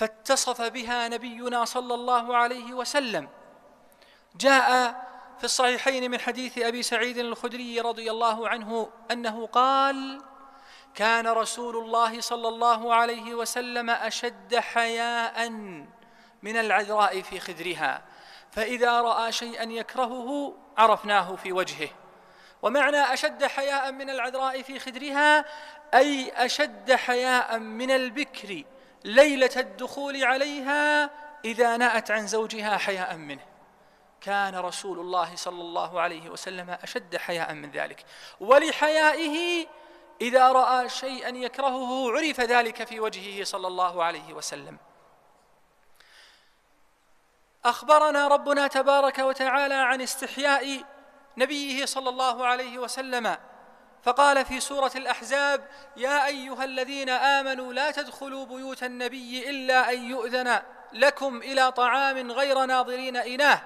فاتصف بها نبينا صلى الله عليه وسلم جاء في الصحيحين من حديث أبي سعيد الخدري رضي الله عنه أنه قال كان رسول الله صلى الله عليه وسلم أشد حياء من العذراء في خدرها فإذا رأى شيئا يكرهه عرفناه في وجهه ومعنى أشد حياء من العذراء في خدرها أي أشد حياء من البكر ليلة الدخول عليها إذا نأت عن زوجها حياء منه كان رسول الله صلى الله عليه وسلم أشد حياء من ذلك ولحيائه إذا رأى شيئا يكرهه عرف ذلك في وجهه صلى الله عليه وسلم أخبرنا ربنا تبارك وتعالى عن استحياء نبيه صلى الله عليه وسلم فقال في سورة الأحزاب يا أيها الذين آمنوا لا تدخلوا بيوت النبي إلا أن يؤذن لكم إلى طعام غير ناظرين إناه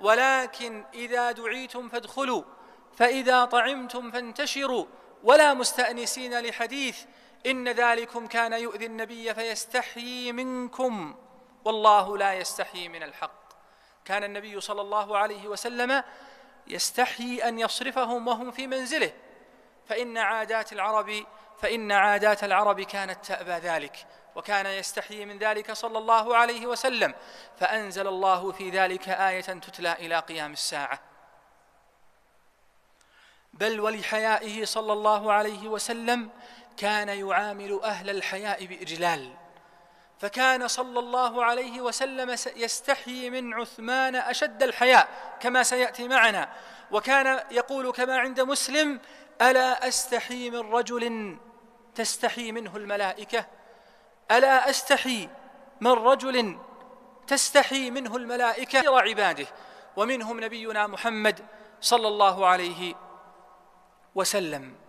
ولكن إذا دعيتم فادخلوا فإذا طعمتم فانتشروا ولا مستأنسين لحديث إن ذلكم كان يؤذي النبي فيستحيي منكم والله لا يستحيي من الحق كان النبي صلى الله عليه وسلم يستحيي أن يصرفهم وهم في منزله فإن عادات العرب فإن عادات العرب كانت تأبى ذلك وكان يستحيي من ذلك صلى الله عليه وسلم فأنزل الله في ذلك آية تتلى إلى قيام الساعة بل ولحيائه صلى الله عليه وسلم كان يعامل أهل الحياء بإجلال فكان صلى الله عليه وسلم يستحيي من عثمان أشد الحياء كما سيأتي معنا وكان يقول كما عند مسلم ألا أستحي من رجل تستحي منه الملائكة ألا أستحي من رجل تستحي منه الملائكة غير عباده ومنهم نبينا محمد صلى الله عليه وسلم